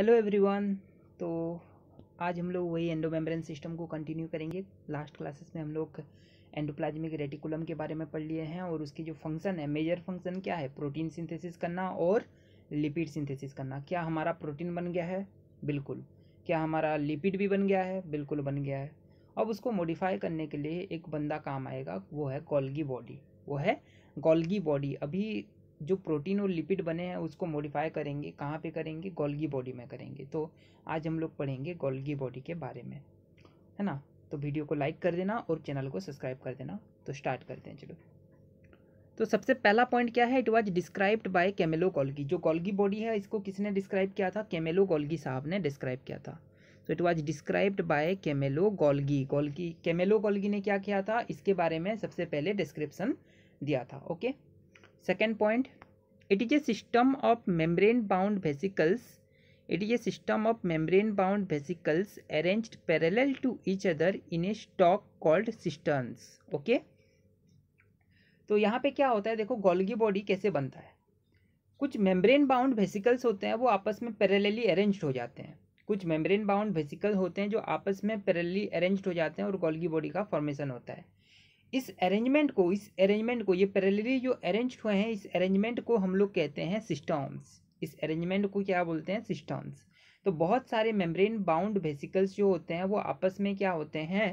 Hello everyone तो आज हम लोग वही एंडोमेम्ब्रेन सिस्टम को कंटिन्यू करेंगे लास्ट क्लासेस में हम लोग एंडोप्लाज्मिक रेटिकुलम के बारे में पढ़ लिए हैं और उसकी जो फंक्शन है मेजर फंक्शन क्या है प्रोटीन सिंथेसिस करना और लिपिड सिंथेसिस करना क्या हमारा प्रोटीन बन गया है बिल्कुल क्या हमारा लिपिड भी बन गया है बिल्कुल बन गया है अब उसको मॉडिफाई करने के लिए एक बंदा काम आएगा वो है गोल्गी बॉडी वो है गोल्गी बॉडी अभी जो प्रोटीन और लिपिड बने हैं उसको मॉडिफाई करेंगे कहाँ पे करेंगे गोल्गी बॉडी में करेंगे तो आज हम लोग पढ़ेंगे गोल्गी बॉडी के बारे में है ना तो वीडियो को लाइक कर देना और चैनल को सब्सक्राइब कर देना तो स्टार्ट करते हैं चलो तो सबसे पहला पॉइंट क्या है it was described by Camillo Golgi जो गोल्गी बॉडी है इसको किसने डिस्क्राइब किया था कैमेलो गोल्गी साहब ने डिस्क्राइब किया था so it was described by Camillo Golgi Golgi Camillo Golgi ने क्या किया था इसके बारे में सबसे पहले डिस्क्रिप्सन दिया था okay okay? Second point it is a system of membrane bound vesicles it is a system of membrane bound vesicles arranged parallel to each other in a stack called systems okay तो यहाँ पे क्या होता है देखो Golgi body कैसे बनता है कुछ मेम्ब्रेन बाउंड वेसिकल्स होते हैं वो आपस में पैरेलली अरेंज हो जाते हैं कुछ मेम्ब्रेन बाउंड वेसिकल होते हैं जो आपस में पैरेलली अरेंज हो जाते हैं और गोल्गी बॉडी का फॉर्मेशन होता है इस अरेंजमेंट को इस अरेंजमेंट को ये पैरेलली जो अरेंज हुए हैं इस अरेंजमेंट को हम लोग कहते हैं सिस्टम्स इस अरेंजमेंट को क्या बोलते हैं सिस्टम्स तो बहुत सारे मेम्ब्रेन बाउंड वेसिकल्स जो होते हैं वो आपस में क्या होते हैं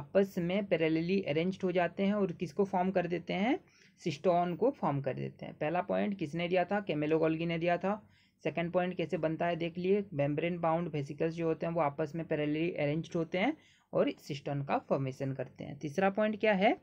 आपस में पैरेलली अरेंज हो जाते हैं और किसको फॉर्म कर देते हैं सिस्टोन को फॉर्म कर देते हैं पहला पॉइंट किसने दिया था केमेलोगी ने दिया था सेकेंड पॉइंट कैसे बनता है देख लिए मेम्ब्रेन बाउंड वेसिकल्स जो होते हैं वो आपस में पैरेलली अरेंज होते हैं और सिस्टन का फॉर्मेशन करते हैं तीसरा पॉइंट क्या है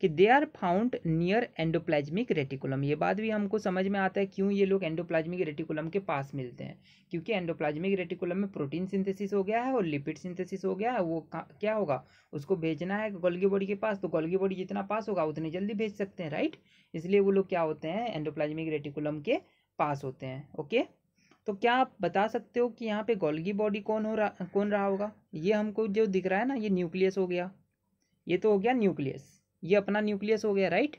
कि they are found near endoplasmic reticulum ये बात भी हमको समझ में आता है क्यों ये लोग एंडोप्लाज्मिक रेटिकुलम के पास मिलते हैं क्योंकि एंडोप्लाज्मिक रेटिकुलम में प्रोटीन सिंथेसिस हो गया है और लिपिड सिंथेसिस हो गया है वो क्या होगा उसको भेजना है गोल्गी बॉडी के पास तो गोल्गी बॉडी जितना पास होगा उतनी जल्दी भेज सकते हैं राइट इसलिए वो लोग क्या होते हैं एंडोप्लाज्मिक रेटिकुलम के पास होते हैं ओके तो क्या आप बता सकते हो कि यहाँ पे गोल्गी बॉडी कौन हो रहा कौन रहा होगा ये हमको जो दिख रहा है ना ये न्यूक्लियस हो गया ये तो हो गया न्यूक्लियस ये अपना न्यूक्लियस हो गया राइट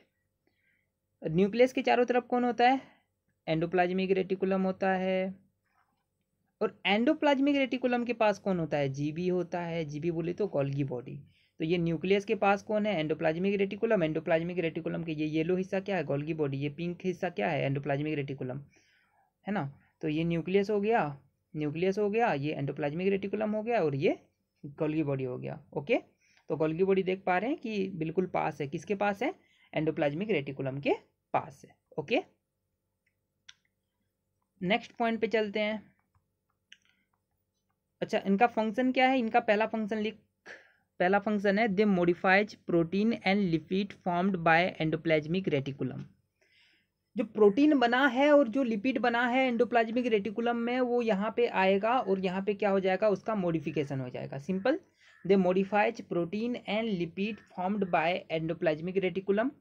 न्यूक्लियस के चारों तरफ कौन होता है एंडोप्लाज्मिक रेटिकुलम होता है और एंडोप्लाज्मिक रेटिकुलम के पास कौन होता है जीबी होता है जीबी बोले तो गोल्गी बॉडी तो ये न्यूक्लियस के पास कौन है एंडोप्लाज्मिक रेटिकुलम एंडोप्लाज्मिक रेटिकुलम के ये येलो हिस्सा क्या है गोल्गी बॉडी ये पिंक हिस्सा क्या है एंडोप्लाज्मिक रेटिकुलम है ना तो ये न्यूक्लियस हो गया न्यूक्लियस हो गया ये एंडोप्लाज्मिक रेटिकुलम हो गया और ये गोल्गी बॉडी हो गया ओके तो गोल्गी बॉडी देख पा रहे हैं कि बिल्कुल पास है किसके पास है एंडोप्लाज्मिक रेटिकुलम के पास है ओके नेक्स्ट पॉइंट पे चलते हैं अच्छा इनका फंक्शन क्या है इनका पहला फंक्शन लिख पहला फंक्शन है they modifies protein and lipid formed by endoplasmic reticulum जो प्रोटीन बना है और जो लिपिड बना है एंडोप्लाज्मिक रेटिकुलम में वो यहाँ पे आएगा और यहाँ पे क्या हो जाएगा उसका मॉडिफिकेशन हो जाएगा simple they modifies protein and lipid formed by endoplasmic reticulum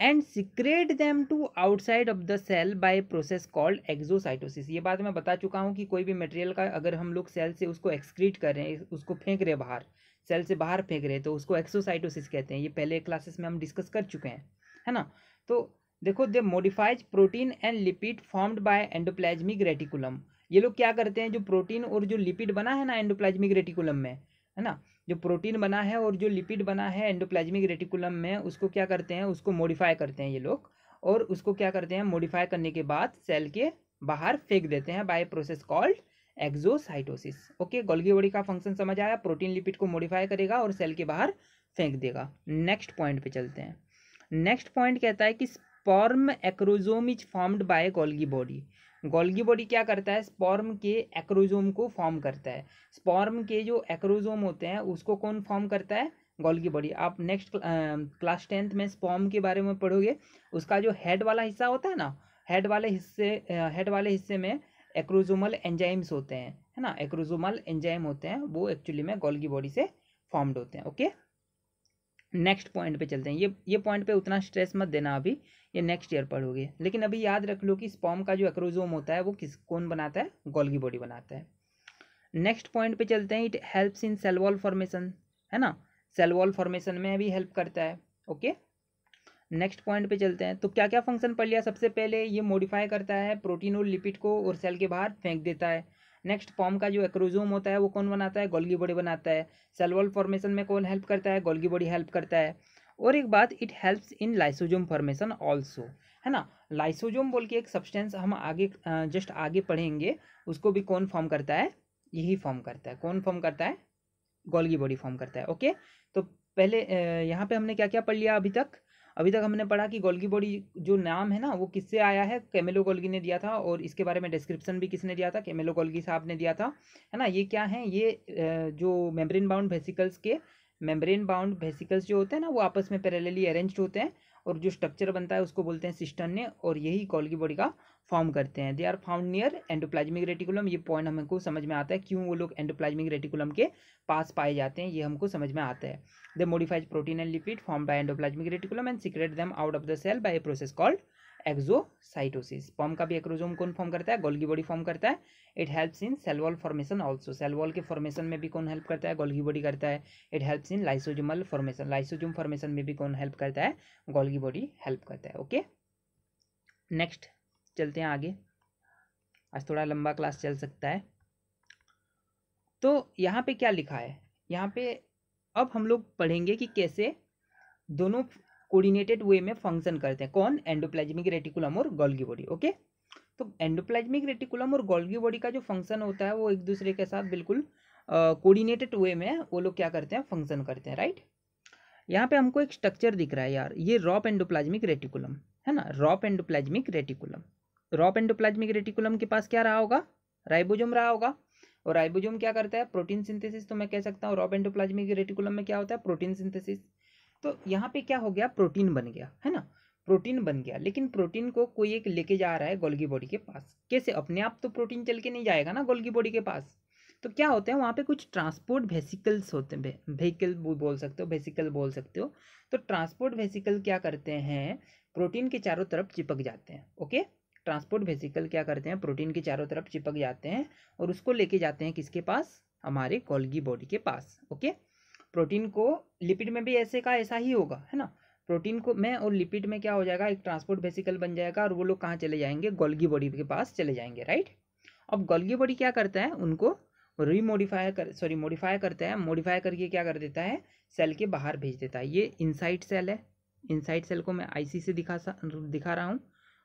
and secrete them to outside of the cell by process called exocytosis ये बात मैं बता चुका हूँ कि कोई भी मटेरियल का अगर हम लोग सेल से उसको एक्सक्रीट कर रहे हैं उसको फेंक रहे बाहर सेल से बाहर फेंक रहे हैं तो उसको एक्सोसाइटोसिस कहते हैं ये पहले क्लासेस में हम डिस्कस कर चुके हैं है ना तो देखो they modifies protein and lipid formed by endoplasmic reticulum ये लोग क्या करते हैं जो प्रोटीन और जो लिपिड बना है ना एंडोप्लाज्मिक रेटिकुलम में है ना जो प्रोटीन बना है और जो लिपिड बना है एंडोप्लाज्मिक रेटिकुलम में उसको क्या करते हैं उसको मॉडिफाई करते हैं ये लोग और उसको क्या करते हैं मॉडिफाई करने के बाद सेल के बाहर फेंक देते हैं by process called exocytosis okay Golgi body का फंक्शन समझ आया प्रोटीन लिपिड को मॉडिफाई करेगा और सेल के बाहर फेंक देगा नेक्स्ट पॉइंट पे चलते हैं नेक्स्ट पॉइंट कहता है कि sperm acrosome is formed by Golgi body Golgi body क्या करता है स्पॉर्म के एक्रोजोम को फॉर्म करता है स्पॉर्म के जो एक्रोजोम होते हैं उसको कौन फॉर्म करता है गोल्गी बॉडी आप नेक्स्ट क्लास टेंथ में स्पॉर्म के बारे में पढ़ोगे उसका जो हेड वाला हिस्सा होता है ना हेड वाले हिस्से हेड वाले हिस्से में एक्रोजोमल एंजाइम्स होते हैं है ना एक्रोजोमल एंजाइम होते हैं वो एक्चुअली में गोल्गी बॉडी से फॉर्म्ड होते हैं ओके नेक्स्ट पॉइंट पे चलते हैं ये ये पॉइंट पे उतना स्ट्रेस मत देना अभी ये नेक्स्ट ईयर पढ़ोगे लेकिन अभी याद रख लो कि स्पॉम का जो एक्रोजोम होता है वो किस कौन बनाता है गोल्गी बॉडी बनाता है नेक्स्ट पॉइंट पे चलते हैं it helps in cell wall formation है ना सेल वॉल फॉर्मेशन में भी हेल्प करता है ओके नेक्स्ट पॉइंट पे चलते हैं तो क्या क्या फंक्शन पढ़ लिया सबसे पहले ये मॉडिफाई करता है प्रोटीन और लिपिड को और सेल के बाहर फेंक देता है नेक्स्ट पॉम का जो एक्रोजोम होता है वो कौन बनाता है गोल्गी बॉडी बनाता है सेल वॉल फॉर्मेशन में कौन हेल्प करता है गोल्गी बॉडी हेल्प करता है और एक बात it helps in lysosome formation also है ना लाइसोजोम बोल के एक सब्सटेंस हम आगे जस्ट आगे पढ़ेंगे उसको भी कौन फॉर्म करता है यही फॉर्म करता है कौन फॉर्म करता है गोल्गी बॉडी फॉर्म करता है ओके तो पहले यहाँ पे हमने क्या क्या पढ़ लिया अभी तक अभी तक हमने पढ़ा कि गोल्गी बॉडी जो नाम है ना वो किससे आया है कैमेलो गोल्गी ने दिया था और इसके बारे में डिस्क्रिप्शन भी किसने दिया था कैमेलो गोल्गी साहब ने दिया था है ना ये क्या है ये जो मेम्ब्रेन बाउंड वेसिकल्स के मेम्ब्रेन बाउंड वेसिकल्स जो होते हैं ना वो आपस में पैरेलली अरेंज्ड होते हैं और जो स्ट्रक्चर बनता है उसको बोलते हैं सिस्टन ने और यही कॉलगी बॉडी का फॉर्म करते हैं they are found near endoplasmic reticulum ये पॉइंट हमको समझ में आता है क्यों वो लोग एंडोप्लाज्मिक रेटिकुलम के पास पाए जाते हैं ये हमको समझ में आता है the modified protein and lipid form by endoplasmic reticulum and secrete them out of the cell by a process called exocytosis पॉम का भी एक्रोजोम कौन फॉर्म करता है गोल्गी बॉडी फॉर्म करता है it helps in cell wall formation also cell wall के formation में भी कौन हेल्प करता है गोल्गी बॉडी करता है it helps in lysosomal formation lysosome formation में भी कौन हेल्प करता है गोल्गी बॉडी हेल्प करता है ओके नेक्स्ट चलते हैं आगे आज थोड़ा लंबा क्लास चल सकता है तो यहाँ पे क्या लिखा है यहाँ पे अब हम लोग पढ़ेंगे कि कैसे दोनों कोऑर्डिनेटेड वे में फंक्शन करते हैं कौन एंडोप्लाज्मिक रेटिकुलम और गोल्गी बॉडी ओके तो एंडोप्लाज्मिक रेटिकुलम और गोल्गी बॉडी का जो फंक्शन होता है वो एक दूसरे के साथ बिल्कुल कोऑर्डिनेटेड वे में वो लोग क्या करते हैं फंक्शन करते हैं राइट यहाँ पे हमको एक स्ट्रक्चर दिख रहा है यार ये रॉप एंडोप्लाज्मिक रेटिकुलम है ना rough endoplasmic reticulum rough endoplasmic reticulum के पास क्या रहा होगा राइबोजोम रहा होगा और राइबोजोम क्या करता है प्रोटीन सिंथेसिस तो मैं कह सकता हूँ रॉप एंडोप्लाज्मिक रेटिकुलम में क्या होता है प्रोटीन सिंथेसिस तो यहाँ पे क्या हो गया प्रोटीन बन गया है ना प्रोटीन बन गया लेकिन प्रोटीन को कोई एक लेके जा रहा है गोल्गी बॉडी के पास कैसे अपने आप तो प्रोटीन चल के नहीं जाएगा ना गोल्गी बॉडी के पास तो क्या होते हैं वहाँ पे कुछ ट्रांसपोर्ट वेसिकल्स होते हैं व्हीकल बोल सकते हो वेसिकल बोल सकते हो तो ट्रांसपोर्ट वेसिकल क्या करते हैं प्रोटीन के चारों तरफ चिपक जाते हैं ओके ट्रांसपोर्ट वेसिकल क्या करते हैं प्रोटीन के चारों तरफ चिपक जाते हैं और उसको लेके जाते हैं किसके पास हमारे गोल्गी बॉडी के पास ओके प्रोटीन को लिपिड में भी ऐसे का ऐसा ही होगा है ना प्रोटीन को में और लिपिड में क्या हो जाएगा एक ट्रांसपोर्ट वेसिकल बन जाएगा और वो लोग कहाँ चले जाएंगे गोल्गी बॉडी के पास चले जाएंगे राइट अब गोल्गी बॉडी क्या करता है उनको रीमोडिफाई कर सॉरी मोडिफाई करता है मोडिफाई करके क्या कर देता है सेल के बाहर भेज देता है ये इनसाइड सेल है इनसाइड सेल को मैं आईसी से दिखा दिखा रहा हूँ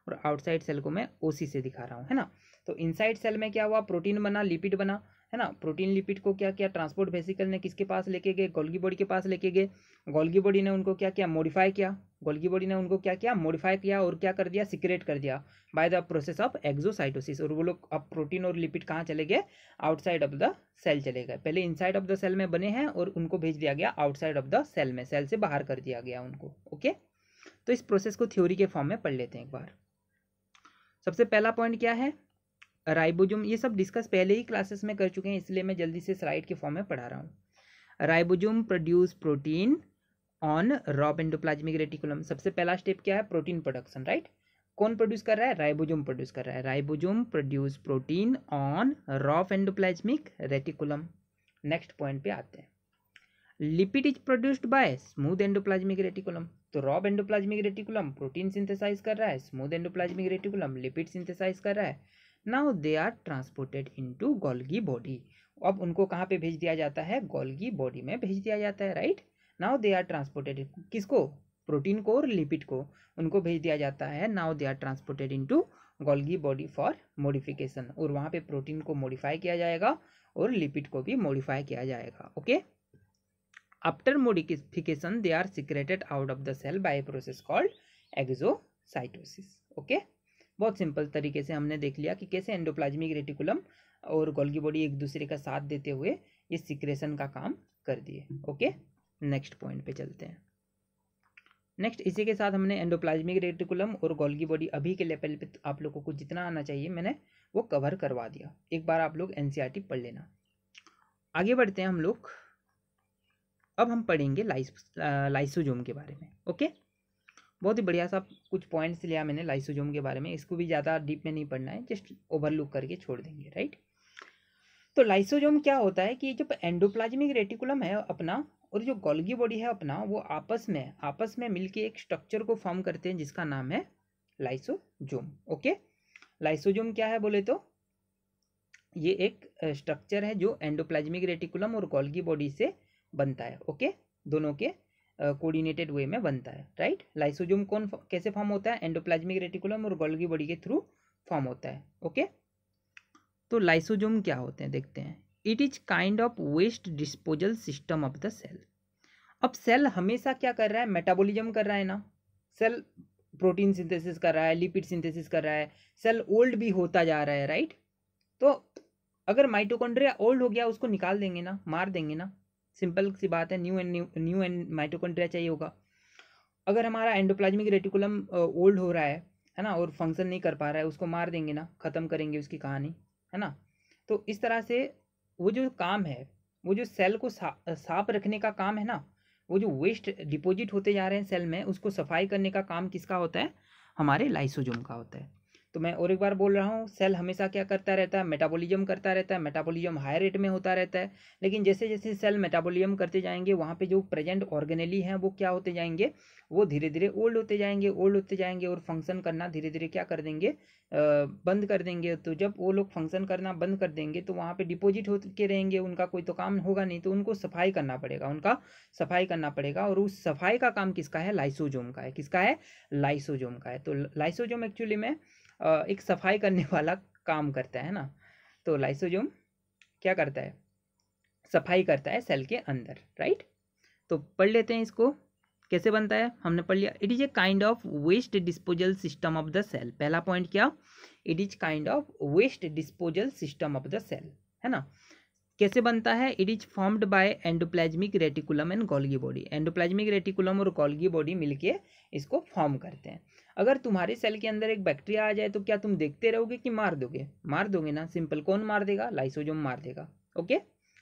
और आउटसाइड सेल को मैं ओसी से दिखा रहा हूँ है ना तो इनसाइड सेल में क्या हुआ प्रोटीन बना लिपिड बना है ना प्रोटीन लिपिड को क्या किया ट्रांसपोर्ट वेसिकल ने किसके पास लेके गए गोल्गी बॉडी के पास लेके गए गोल्गी बॉडी ने उनको क्या किया मॉडिफाई किया गोल्गी बॉडी ने उनको क्या किया मॉडिफाई किया और क्या कर दिया सिक्रेट कर दिया by the process of exocytosis और वो लोग अब प्रोटीन और लिपिड कहाँ चले गए आउटसाइड ऑफ द सेल चले गए पहले इनसाइड ऑफ द सेल में बने हैं और उनको भेज दिया गया आउटसाइड ऑफ द सेल में सेल से बाहर कर दिया गया उनको ओके तो इस प्रोसेस को थ्योरी के फॉर्म में पढ़ लेते हैं एक बार सबसे पहला पॉइंट क्या है राइबोजोम ये सब डिस्कस पहले ही क्लासेस में कर चुके हैं इसलिए मैं जल्दी से स्लाइड के फॉर्म में पढ़ा रहा हूँ ribosome produce protein on rough endoplasmic reticulum सबसे पहला स्टेप क्या है प्रोटीन प्रोडक्शन राइट कौन प्रोड्यूस कर रहा है राइबोजोम प्रोड्यूस कर रहा है ribosome produce protein on rough endoplasmic reticulum next point पे आते हैं lipid is produced by smooth endoplasmic reticulum तो rough endoplasmic reticulum protein synthesize कर रहा है smooth endoplasmic reticulum lipid synthesize कर रहा है now they are transported into Golgi body अब उनको कहाँ पे भेज दिया जाता है गोल्गी बॉडी में भेज दिया जाता है right now they are transported किसको प्रोटीन को और लिपिड को उनको भेज दिया जाता है now they are transported into Golgi body for modification और वहाँ पे प्रोटीन को मॉडिफाई किया जाएगा और लिपिड को भी मॉडिफाई किया जाएगा okay after modification they are secreted out of the cell by process called exocytosis okay बहुत सिंपल तरीके से हमने देख लिया कि कैसे एंडोप्लाज्मिक रेटिकुलम और गोल्गी बॉडी एक दूसरे का साथ देते हुए इस सिक्रेशन का काम कर दिए ओके नेक्स्ट पॉइंट पे चलते हैं नेक्स्ट इसी के साथ हमने एंडोप्लाज्मिक रेटिकुलम और गोल्गी बॉडी अभी के लेवल पे तो आप लोगों को जितना आना चाहिए मैंने वो कवर करवा दिया एक बार आप लोग एन e पढ़ लेना आगे बढ़ते हैं हम लोग अब हम पढ़ेंगे लाइस लाइसोजोम के बारे में ओके बहुत ही बढ़िया सा कुछ पॉइंट्स लिया मैंने लाइसोजोम के बारे में इसको भी ज़्यादा डीप में नहीं पढ़ना है जस्ट ओवरलुक करके छोड़ देंगे राइट तो लाइसोजोम क्या होता है कि जब एंडोप्लाज्मिक रेटिकुलम है अपना और जो गोल्गी बॉडी है अपना वो आपस में आपस में मिलके एक स्ट्रक्चर को फॉर्म करते हैं जिसका नाम है लाइसोजोम ओके लाइसोजोम क्या है बोले तो ये एक स्ट्रक्चर है जो एंडोप्लाज्मिक रेटिकुलम और गोल्गी बॉडी से बनता है ओके दोनों के कोऑर्डिनेटेड वे में बनता है राइट लाइसोजोम कौन कैसे फॉर्म होता है एंडोप्लाज्मिक रेटिकुलम और गोल्गी बॉडी के थ्रू फॉर्म होता है ओके तो लाइसोजोम क्या होते हैं देखते हैं it is kind of waste disposal system of the cell अब सेल हमेशा क्या कर रहा है मेटाबोलिज्म कर रहा है ना सेल प्रोटीन सिंथेसिस कर रहा है लिपिड सिंथेसिस कर रहा है सेल ओल्ड भी होता जा रहा है राइट तो अगर माइटोकॉन्ड्रिया ओल्ड हो गया उसको निकाल देंगे ना मार देंगे ना सिंपल सी बात है new and new new and mitochondria चाहिए होगा अगर हमारा एंडोप्लाज्मिक रेटिकुलम ओल्ड हो रहा है है ना और फंक्शन नहीं कर पा रहा है उसको मार देंगे ना ख़त्म करेंगे उसकी कहानी है ना तो इस तरह से वो जो काम है वो जो सेल को सा, साफ रखने का काम है ना वो जो वेस्ट डिपॉजिट होते जा रहे हैं सेल में उसको सफाई करने का काम किसका होता है हमारे लाइसोजोम का होता है तो मैं और एक बार बोल रहा हूँ सेल हमेशा क्या करता रहता है मेटाबॉलिज्म करता रहता है मेटाबॉलिज्म हाई रेट में होता रहता है लेकिन जैसे जैसे सेल मेटाबॉलिज्म करते जाएंगे वहाँ पे जो प्रेजेंट ऑर्गेनली हैं वो क्या होते जाएंगे वो धीरे धीरे ओल्ड होते जाएंगे ओल्ड होते जाएंगे और फंक्शन करना धीरे धीरे क्या कर देंगे आ, बंद कर देंगे तो जब वो लोग फंक्शन करना बंद कर देंगे तो वहाँ पर डिपोजिट होके रहेंगे उनका कोई तो काम होगा नहीं तो उनको सफाई करना पड़ेगा उनका सफाई करना पड़ेगा और उस सफाई का काम किसका है लाइसोजोम का है किसका है लाइसोजोम का है तो लाइसोजोम एक्चुअली में एक सफाई करने वाला काम करता है ना तो लाइसोजोम क्या करता है सफाई करता है सेल के अंदर राइट तो पढ़ लेते हैं इसको कैसे बनता है हमने पढ़ लिया it is a kind of waste disposal system of the cell पहला पॉइंट क्या it is kind of waste disposal system of the cell है ना कैसे बनता है it is formed by endoplasmic reticulum and Golgi body endoplasmic reticulum और Golgi body मिलके इसको फॉर्म करते हैं अगर तुम्हारे सेल के अंदर एक बैक्टीरिया आ जाए तो क्या तुम देखते रहोगे कि मार दोगे मार दोगे ना सिंपल कौन मार देगा लाइसोजोम मार देगा ओके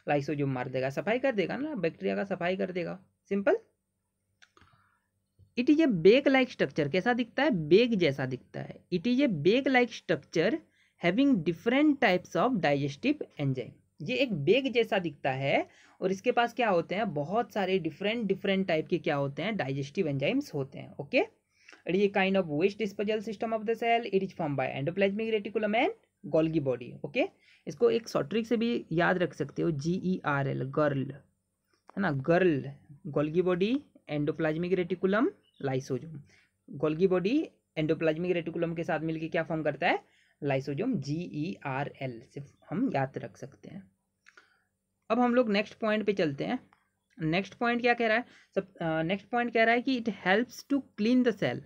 लाइसोजोम मार देगा सफाई कर देगा ना बैक्टीरिया का सफाई कर देगा simple it is a bag like structure कैसा दिखता है बेग जैसा दिखता है it is a bag like structure having different types of digestive enzyme ये एक बेग जैसा दिखता है और इसके पास क्या होते हैं बहुत सारे डिफरेंट डिफरेंट टाइप के क्या होते हैं डाइजेस्टिव एंजाइम्स होते हैं okay it is kind of waste disposal system of the cell it is form by endoplasmic reticulum and Golgi body okay इसको एक सॉट्रिक से भी याद रख सकते हो G E R L girl है ना girl Golgi body endoplasmic reticulum lysosome Golgi body endoplasmic reticulum के साथ मिलकर क्या फॉर्म करता है lysosome G E R L से हम याद रख सकते हैं अब हम लोग नेक्स्ट पॉइंट पे चलते हैं नेक्स्ट पॉइंट क्या कह रहा है सब नेक्स्ट पॉइंट कह रहा है कि it helps to clean the cell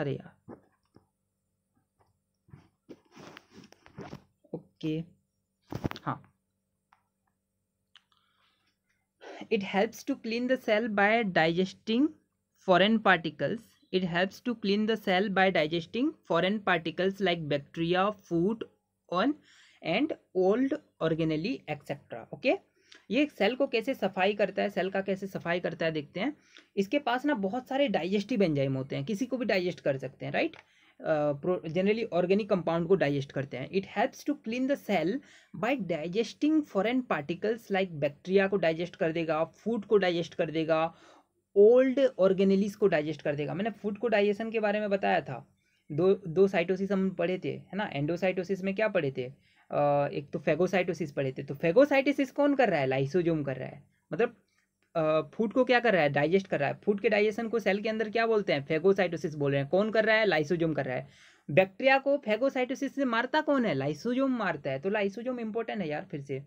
अरे यार ओके हाँ it helps to clean the cell by digesting foreign particles it helps to clean the cell by digesting foreign particles like bacteria food on and old organelle etcetera okay ये cell को कैसे सफाई करता है cell का कैसे सफाई करता है देखते हैं इसके पास ना बहुत सारे डाइजेस्टिव एंजाइम होते हैं किसी को भी डाइजेस्ट कर सकते हैं राइट जनरली ऑर्गेनिक कंपाउंड को डाइजेस्ट करते हैं it helps to clean the cell by digesting foreign particles like bacteria को डाइजेस्ट कर देगा फूड को डाइजेस्ट कर देगा ओल्ड ऑर्गेनलीज को डाइजेस्ट कर देगा मैंने फूड को डाइजेशन के बारे में बताया था दो दो साइटोसिस हम पढ़े थे है ना एंडोसाइटोसिस में क्या पढ़े थे आ, एक तो फेगोसाइटोसिस पढ़े थे तो फेगोसाइटोसिस कौन कर रहा है लाइसोजोम कर रहा है मतलब फूड को क्या कर रहा है डाइजेस्ट कर रहा है फूड के डाइजेशन को सेल के अंदर क्या बोलते हैं फेगोसाइटोसिस बोल रहे हैं कौन कर रहा है लाइसोजोम कर रहा है बैक्टीरिया को फेगोसाइटोसिस से मारता कौन है लाइसोजोम मारता है तो लाइसोजोम इंपॉर्टेंट है यार फिर से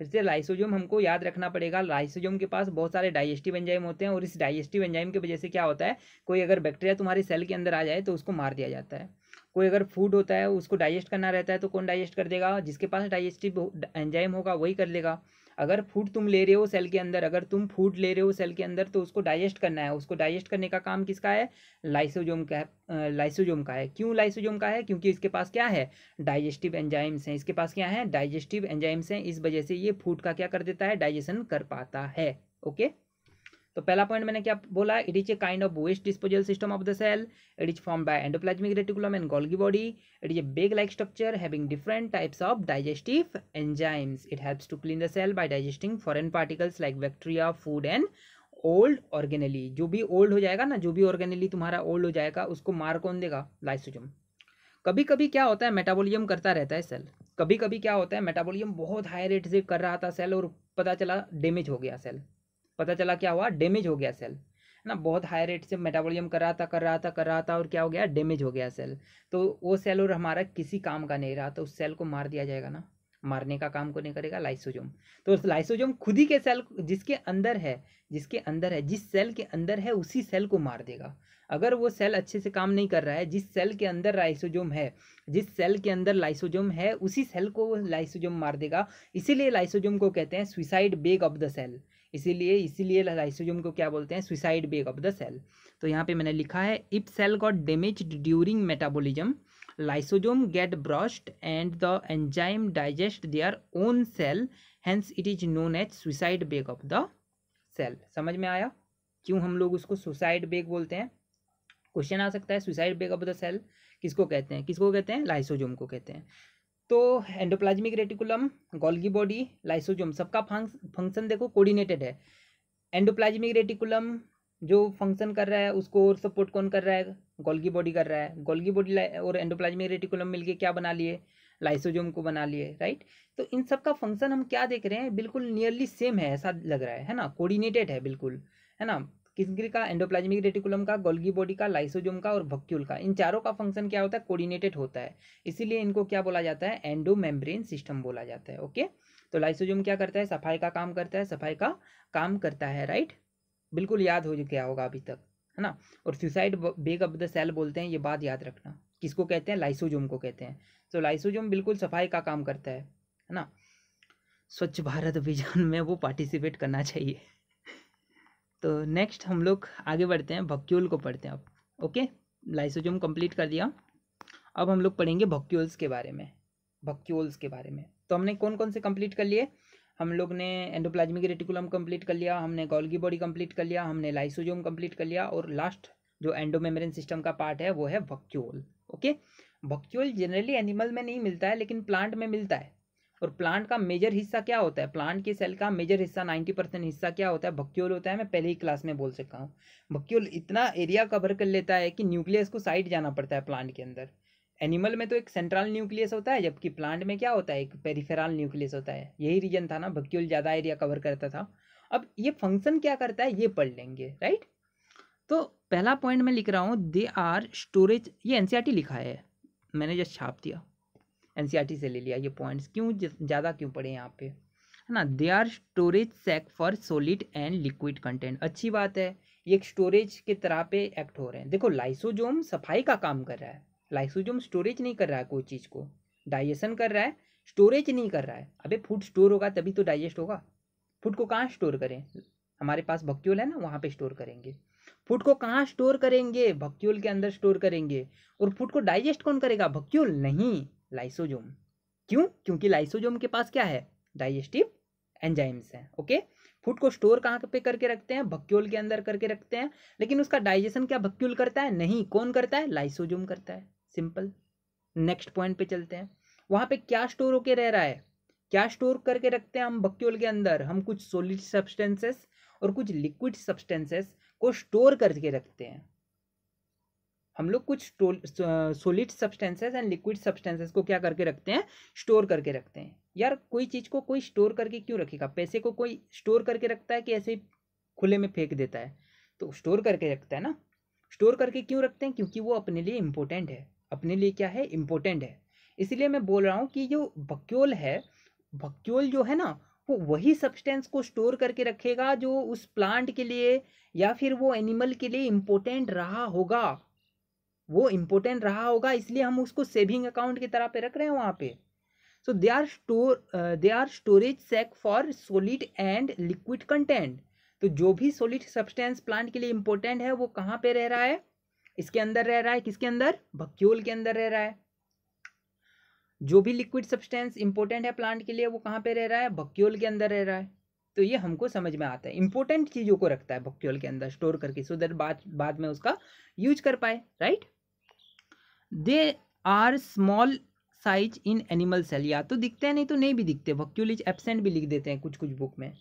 फिर से लाइसोजोम हमको याद रखना पड़ेगा लाइसोजोम के पास बहुत सारे डाइजेस्टिव एंजाइम होते हैं और इस डाइजेस्टिव एंजाइम की वजह से क्या होता है कोई अगर बैक्टीरिया तुम्हारी सेल के अंदर आ जाए तो उसको मार दिया जाता है कोई अगर फूड होता है उसको डाइजेस्ट करना रहता है तो कौन डाइजेस्ट कर देगा जिसके पास डाइजेस्टिव एंजाइम होगा वही कर लेगा अगर फूड तुम ले रहे हो सेल के अंदर अगर तुम फूड ले रहे हो सेल के अंदर तो उसको डाइजेस्ट करना है उसको डाइजेस्ट करने का काम किसका है लाइसोजोम का है लाइसोजोम का है क्यों लाइसोजोम का है क्योंकि इसके पास क्या है डाइजेस्टिव एंजाइम्स हैं इसके पास क्या है डाइजेस्टिव एंजाइम्स हैं इस वजह से ये फूड का क्या कर देता है डाइजेशन कर पाता है ओके तो पहला पॉइंट मैंने क्या बोला it is a kind of waste disposal system of the cell it is form by endoplasmic reticulum and Golgi body it is a bag like structure having different types of digestive enzymes it helps to clean the cell by digesting foreign particles like bacteria food and old organelle जो भी old हो जाएगा ना जो भी organelle तुम्हारा old हो जाएगा उसको मार कौन देगा लाइसोजम कभी कभी क्या होता है मेटाबोलियम करता रहता है सेल कभी कभी क्या होता है मेटाबोलियम बहुत हाई रेट से कर रहा था सेल और पता चला डैमेज हो गया सेल पता चला क्या हुआ डैमेज हो गया सेल है ना बहुत हाई रेट से मेटाबॉलिज्म कर रहा था कर रहा था कर रहा था और क्या हो गया डैमेज हो गया सेल तो वो सेल और हमारा किसी काम का नहीं रहा तो उस सेल को मार दिया जाएगा ना मारने का काम को नहीं करेगा लाइसोजोम तो उस लाइसोजोम खुद ही के सेल जिसके अंदर है जिसके अंदर है जिस सेल के अंदर है उसी सेल को मार देगा अगर वो सेल अच्छे से काम नहीं कर रहा है जिस सेल के अंदर लाइसोजोम है जिस सेल के अंदर लाइसोजोम है उसी सेल को लाइसोजोम मार देगा इसीलिए लाइसोजोम को कहते हैं suicide bag of the cell इसीलिए इसीलिए लाइसोजोम को क्या बोलते हैं suicide bag of the cell तो यहाँ पे मैंने लिखा है if cell got damage during metabolism lysosome get burst and the enzyme digest their own cell hence it is known as suicide bag of the cell समझ में आया क्यों हम लोग उसको सुसाइड बेग बोलते हैं क्वेश्चन आ सकता है suicide bag of the cell किसको कहते हैं किसको कहते हैं लाइसोजोम को कहते हैं तो endoplasmic reticulum Golgi body lysosome सबका फंक्शन देखो कोऑर्डिनेटेड है एंडोप्लाज्मिक रेटिकुलम जो फंक्शन कर रहा है उसको और सपोर्ट कौन कर रहा है गोल्गी बॉडी कर रहा है गोल्गी बॉडी और एंडोप्लाज्मिक रेटिकुलम मिलके क्या बना लिए लाइसोजोम को बना लिए राइट तो इन सब का फंक्शन हम क्या देख रहे हैं बिल्कुल नियरली सेम है ऐसा लग रहा है है ना कोऑर्डिनेटेड है बिल्कुल है ना किसगिल का एंडोप्लाज्मिक रेटिकुलम का गोल्गी बॉडी का लाइसोजोम का और भक्यूल का इन चारों का फंक्शन क्या होता है कोऑर्डिनेटेड होता है इसीलिए इनको क्या बोला जाता है एंडोमेम्ब्रेन सिस्टम बोला जाता है ओके तो लाइसोजोम क्या करता है सफाई का काम करता है सफाई का काम करता है राइट बिल्कुल याद हो गया होगा अभी तक है ना और suicide bag of the cell बोलते हैं ये बात याद रखना किसको कहते हैं लाइसोजोम को कहते हैं तो लाइसोजोम बिल्कुल सफाई का काम करता है है ना स्वच्छ भारत अभियान में वो पार्टिसिपेट करना चाहिए तो नेक्स्ट हम लोग आगे बढ़ते हैं भक्यूल को पढ़ते हैं अब ओके लाइसोजोम कंप्लीट कर दिया अब हम लोग पढ़ेंगे भक्यूल्स के बारे में भक्यूल्स के बारे में तो हमने कौन कौन से कंप्लीट कर लिए हम लोग ने एंडोप्लाज्मिक रेटिकुलम कंप्लीट कर लिया हमने गोल्गी बॉडी कंप्लीट कर लिया हमने लाइसोजोम कंप्लीट कर लिया और लास्ट जो एंडोमेम्ब्रेन सिस्टम का पार्ट है वो है vacuole okay vacuole generally animal में नहीं मिलता है लेकिन प्लांट में मिलता है और प्लांट का मेजर हिस्सा क्या होता है प्लांट के सेल का मेजर हिस्सा नाइन्टी परसेंट हिस्सा क्या होता है भक्क्यूल होता है मैं पहले ही क्लास में बोल सकता हूँ भक्क्यूल इतना एरिया कवर कर लेता है कि न्यूक्लियस को साइड जाना पड़ता है प्लांट के अंदर एनिमल में तो एक सेंट्रल न्यूक्लियस होता है जबकि प्लांट में क्या होता है एक पेरीफेराल न्यूक्लियस होता है यही रीजन था ना भक्क्यूल ज़्यादा एरिया कवर करता था अब ये फंक्शन क्या करता है ये पढ़ लेंगे राइट तो पहला पॉइंट मैं लिख रहा हूँ दे आर स्टोरेज ये एन e लिखा है मैंने जस्ट छाप दिया एन से ले लिया ये पॉइंट्स क्यों ज़्यादा क्यों पड़े यहाँ पे है ना they are storage sac for solid and liquid content अच्छी बात है ये एक स्टोरेज के तरह पे एक्ट हो रहे हैं देखो लाइसोजोम सफाई का काम कर रहा है लाइसोजोम स्टोरेज नहीं कर रहा है कोई चीज़ को डाइजेशन कर रहा है स्टोरेज नहीं कर रहा है अबे फूड स्टोर होगा तभी तो डाइजेस्ट होगा फूड को कहाँ स्टोर करें हमारे पास भक्योल है ना वहाँ पे स्टोर करेंगे फूड को कहाँ स्टोर करेंगे भक्योल के अंदर स्टोर करेंगे और फूड को डाइजेस्ट कौन करेगा भक्योल नहीं लाइसोजोम क्यों क्योंकि लाइसोजोम के पास क्या है डाइजेस्टिव एंजाइम्स हैं ओके फूड को स्टोर कहाँ पे करके रखते हैं भक्क्यूल के अंदर करके रखते हैं लेकिन उसका डाइजेशन क्या भक्क्यूल करता है नहीं कौन करता है लाइसोजोम करता है सिंपल नेक्स्ट पॉइंट पे चलते हैं वहाँ पे क्या स्टोर होके रह रहा है क्या स्टोर करके रखते हैं हम बक्यूल के अंदर हम कुछ सोलिड सब्सटेंसेस और कुछ लिक्विड सब्सटेंसेस को स्टोर करके रखते हैं हम लोग कुछ solid substances and liquid substances को क्या करके रखते हैं स्टोर करके रखते हैं यार कोई चीज़ को कोई स्टोर करके क्यों रखेगा पैसे को कोई स्टोर करके रखता है कि ऐसे ही खुले में फेंक देता है तो स्टोर करके रखता है ना स्टोर करके क्यों रखते हैं क्योंकि वो अपने लिए इम्पोर्टेंट है अपने लिए क्या है इम्पोर्टेंट है इसलिए मैं बोल रहा हूँ कि जो बक्योल है बक्योल जो है ना वो वही सब्सटेंस को स्टोर करके रखेगा जो उस प्लांट के लिए या फिर वो एनिमल के लिए इम्पोर्टेंट रहा होगा वो इम्पोर्टेंट रहा होगा इसलिए हम उसको सेविंग अकाउंट की तरह पे रख रहे हैं वहाँ पे so they are store they are storage sac for solid and liquid content तो जो भी सोलिड सब्सटेंस प्लांट के लिए इम्पोर्टेंट है वो कहाँ पे रह रहा है इसके अंदर रह रहा है किसके अंदर भक्यूल के अंदर रह रहा है जो भी लिक्विड सब्सटेंस इंपॉर्टेंट है प्लांट के लिए वो कहाँ पे रह रहा है भक्यूल के अंदर रह रहा है तो ये हमको समझ में आता है इंपॉर्टेंट चीज़ों को रखता है भक्यूल के अंदर स्टोर करके सो दैट बाद बाद में उसका यूज कर पाए right they are small size in animal cell या तो दिखते हैं नहीं तो नहीं भी दिखते वक्यूल एबसेंट भी लिख देते हैं कुछ कुछ बुक में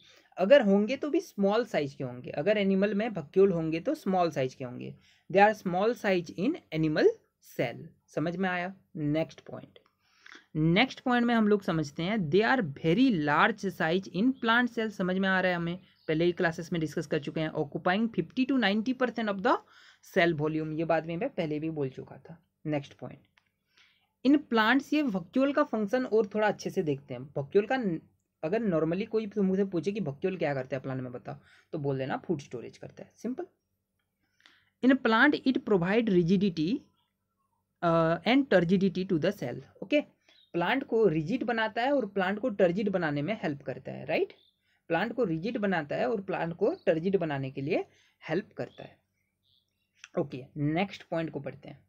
अगर होंगे तो भी स्मॉल साइज के होंगे अगर एनिमल में वक्यूल होंगे तो स्मॉल साइज के होंगे they are small size in animal cell समझ में आया नेक्स्ट पॉइंट नेक्स्ट पॉइंट में हम लोग समझते हैं they are very large size in plant cell समझ में आ रहा है हमें पहले ही क्लासेस में डिस्कस कर चुके हैं occupying fifty to ninety percent of the cell volume ये बात में मैं पहले भी बोल चुका था नेक्स्ट पॉइंट इन प्लांट्स ये वक्यूल का फंक्शन और थोड़ा अच्छे से देखते हैं वक्यूल का अगर नॉर्मली कोई मुझसे पूछे कि वक्यूल क्या करता है प्लांट में बताओ तो बोल देना फूड स्टोरेज करता है simple in plant it provide rigidity and turgidity to the cell okay plant को रिजिड बनाता है और प्लांट को टर्जिड बनाने में हेल्प करता है राइट right? प्लांट को रिजिड बनाता है और प्लांट को टर्जिड बनाने के लिए हेल्प करता है ओके नेक्स्ट पॉइंट को पढ़ते हैं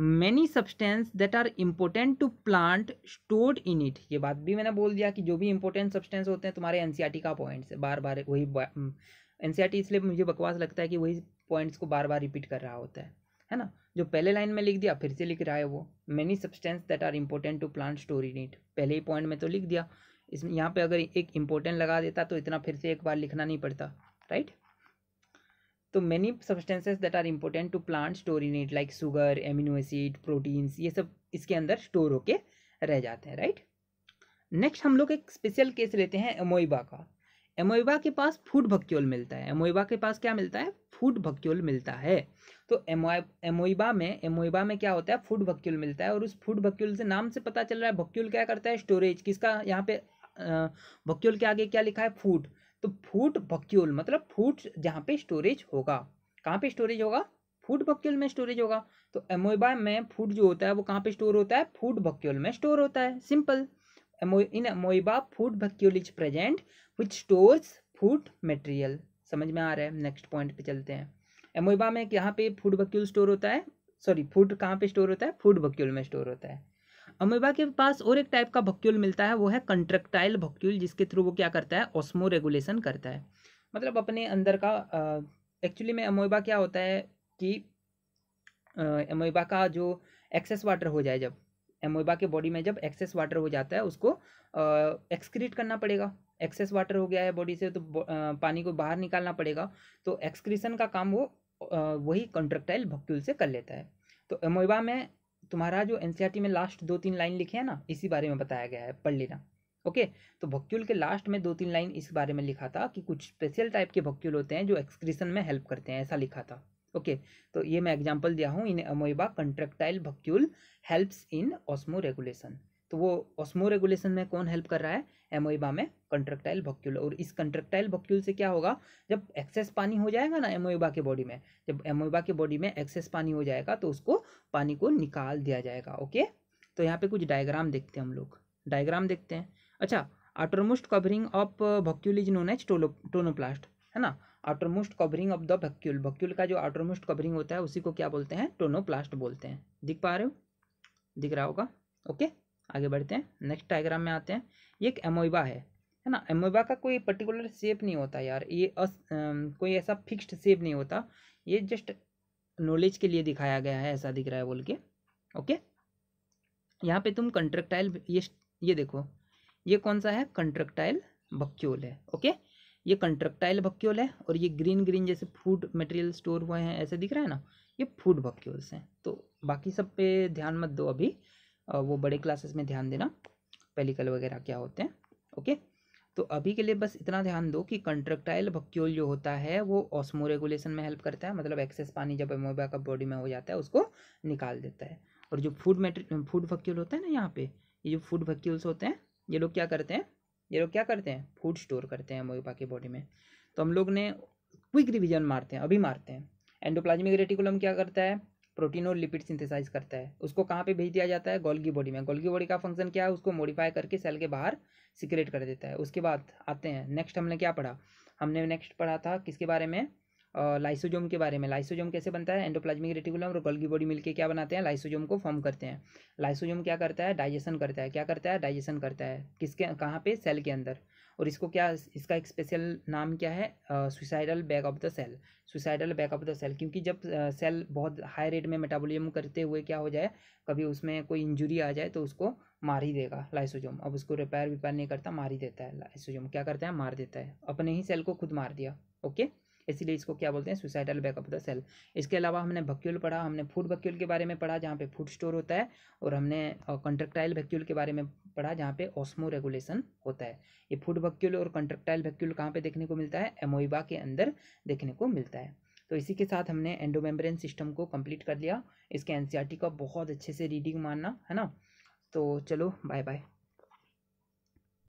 many substance that are important to plant stored in it ये बात भी मैंने बोल दिया कि जो भी इम्पोर्टेंट सब्सटेंस होते हैं तुम्हारे एन का पॉइंट्स है बार बार वही एन इसलिए मुझे बकवास लगता है कि वही पॉइंट्स को बार बार रिपीट कर रहा होता है है ना जो पहले लाइन में लिख दिया फिर से लिख रहा है वो many substance that are important to plant store in it पहले ही पॉइंट में तो लिख दिया इसमें यहाँ पर अगर एक इम्पोर्टेंट लगा देता तो इतना फिर से एक बार लिखना नहीं पड़ता राइट तो many substances that are important to plant store in it like sugar amino acid proteins ये सब इसके अंदर स्टोर होके रह जाते हैं राइट नेक्स्ट हम लोग एक स्पेशल केस लेते हैं एमोइबा का एमोइबा के पास फूड भक्योल मिलता है एमोइबा के पास क्या मिलता है फूड भक्योल मिलता है तो एमोइबा में एमोइबा में क्या होता है फूड भक्योल मिलता है और उस फूड भक्योल से नाम से पता चल रहा है भक्योल क्या करता है स्टोरेज किसका यहाँ पे भक्योल के आगे क्या लिखा है फूड तो फूड वक्यूल मतलब फूड जहाँ पे स्टोरेज होगा कहाँ पे स्टोरेज होगा फूड वक्यूल में स्टोरेज होगा तो एमोबा e में फूड जो होता है वो कहाँ पे स्टोर होता है फूड वक्यूल में स्टोर होता है simple e, in amoeba food vacuole is present which stores food material समझ में आ रहा है नेक्स्ट पॉइंट पे चलते हैं एमोइबा e में यहाँ पे फूड वक्यूल स्टोर होता है सॉरी फूड कहाँ पे स्टोर होता है फूड वक्यूल में स्टोर होता है अमोबा के पास और एक टाइप का भक्यूल मिलता है वो है कंट्रक्टाइल भक्यूल जिसके थ्रू वो क्या करता है ऑस्मो रेगुलेशन करता है मतलब अपने अंदर का एक्चुअली में अमोबा क्या होता है कि अमोबा का जो एक्सेस वाटर हो जाए जब अमोबा के बॉडी में जब एक्सेस वाटर हो जाता है उसको एक्सक्रीट करना पड़ेगा एक्सेस वाटर हो गया है बॉडी से तो आ, पानी को बाहर निकालना पड़ेगा तो एक्सक्रीशन का काम वो आ, वही कॉन्ट्रेक्टाइल भक्यूल से कर लेता है तो अमोबा में तुम्हारा जो एन e में लास्ट दो तीन लाइन लिखे हैं ना इसी बारे में बताया गया है पढ़ लेना ओके तो भक्यूल के लास्ट में दो तीन लाइन इस बारे में लिखा था कि कुछ स्पेशल टाइप के भक्यूल होते हैं जो एक्सक्रीशन में हेल्प करते हैं ऐसा लिखा था ओके तो ये मैं एग्जांपल दिया हूँ in amoeba contractile vacuole helps in osmoregulation तो वो ऑस्मो रेगुलेशन में कौन हेल्प कर रहा है एमोइबा e में कंट्रक्टाइल वक्यूल और इस कंट्रक्टाइल वक्यूल से क्या होगा जब एक्सेस पानी हो जाएगा ना एमोइबा e के बॉडी में जब एमोइबा e के बॉडी में एक्सेस पानी हो जाएगा तो उसको पानी को निकाल दिया जाएगा ओके तो यहाँ पे कुछ डायग्राम देखते हैं हम लोग डायग्राम देखते हैं अच्छा outermost covering of vacuole is known as टोलो टोनोप्लास्ट है ना outermost covering of the vacuole vacuole का जो आउटरमोस्ट कवरिंग होता है उसी को क्या बोलते हैं टोनोप्लास्ट बोलते हैं दिख पा रहे हो दिख रहा होगा ओके आगे बढ़ते हैं नेक्स्ट डायग्राम में आते हैं ये एक एमोइबा है है ना एमोइबा का कोई पर्टिकुलर शेप नहीं होता यार ये अस, आ, कोई ऐसा फिक्स्ड शेप नहीं होता ये जस्ट नॉलेज के लिए दिखाया गया है ऐसा दिख रहा है बोल के ओके यहाँ पे तुम कंट्रक्टाइल ये ये देखो ये कौन सा है कंट्रक्टाइल बक्यूल है ओके ये कंट्रक्टाइल बक्यूल है और ये ग्रीन ग्रीन जैसे फूड मटेरियल स्टोर हुए हैं ऐसे दिख रहा है ना ये फूड बक्यूल्स हैं तो बाकी सब पे ध्यान मत दो अभी वो बड़े क्लासेस में ध्यान देना पेलिकल वगैरह क्या होते हैं ओके तो अभी के लिए बस इतना ध्यान दो कि कंट्रक्टाइल भक्यूल जो होता है वो ऑस्मो रेगुलेशन में हेल्प करता है मतलब एक्सेस पानी जब एमोबा का बॉडी में हो जाता है उसको निकाल देता है और जो फूड मेटर फूड वक्यूल होता है ना यहाँ पे ये जो फूड वक्यूल्स होते हैं ये लोग क्या करते हैं ये लोग क्या करते हैं फूड स्टोर करते हैं अमोबा के बॉडी में तो हम लोग ने क्विक रिविजन मारते हैं अभी मारते हैं एंडोप्लाज्मिक रेटिकुलम क्या करता है प्रोटीन और लिपिड सिंथेसाइज करता है उसको कहाँ पे भेज दिया जाता है गोल्गी बॉडी में गोल्गी बॉडी का फंक्शन क्या है उसको मॉडिफाई करके सेल के बाहर सिक्रेट कर देता है उसके बाद आते हैं नेक्स्ट हमने क्या पढ़ा हमने नेक्स्ट पढ़ा था किसके बारे में लाइसोजोम के बारे में लाइसोजोम कैसे बनता है एंडोप्लाज्मिक रेटिकुलम और गोल्गी बॉडी मिलकर क्या बनाते हैं लाइसोजोम को फॉर्म करते हैं लाइसोजोम क्या करता है डाइजेशन करता है क्या करता है डाइजेशन करता है किसके कहाँ पे सेल के अंदर और इसको क्या इसका एक स्पेशल नाम क्या है suicidal bag of the cell suicidal bag of the cell क्योंकि जब सेल बहुत हाई रेट में मेटाबोलिज्म करते हुए क्या हो जाए कभी उसमें कोई इंजुरी आ जाए तो उसको मार ही देगा लाइसोजोम अब उसको रिपेयर विपेयर नहीं करता मार ही देता है लाइसोजोम क्या करता है मार देता है अपने ही सेल को खुद मार दिया ओके इसीलिए इसको क्या बोलते हैं सुसाइडल बैकअप द सेल इसके अलावा हमने वक्यूल पढ़ा हमने फूड वक्यूल के बारे में पढ़ा जहाँ पे फूड स्टोर होता है और हमने कंट्रक्टाइल वैक्यूल के बारे में पढ़ा जहाँ पे ऑस्मो रेगुलेशन होता है ये फूड वक्यूल और कंट्रेक्टाइल वैक्यूल कहाँ पे देखने को मिलता है एमोइबा के अंदर देखने को मिलता है तो इसी के साथ हमने एंडोमेम्ब्रेन सिस्टम को कम्प्लीट कर लिया इसके एनसीईआरटी का बहुत अच्छे से रीडिंग मानना है ना तो चलो बाय बाय